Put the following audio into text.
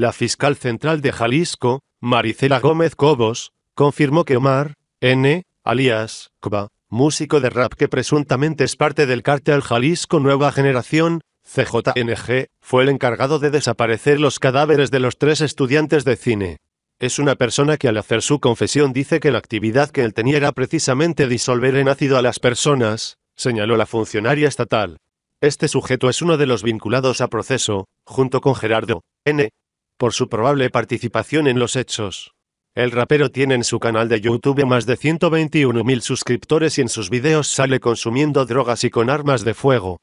La fiscal central de Jalisco, Maricela Gómez Cobos, confirmó que Omar, N., alias, Coba, músico de rap que presuntamente es parte del cártel Jalisco Nueva Generación, CJNG, fue el encargado de desaparecer los cadáveres de los tres estudiantes de cine. Es una persona que al hacer su confesión dice que la actividad que él tenía era precisamente disolver en ácido a las personas, señaló la funcionaria estatal. Este sujeto es uno de los vinculados a proceso, junto con Gerardo N., por su probable participación en los hechos. El rapero tiene en su canal de YouTube más de 121.000 suscriptores y en sus videos sale consumiendo drogas y con armas de fuego.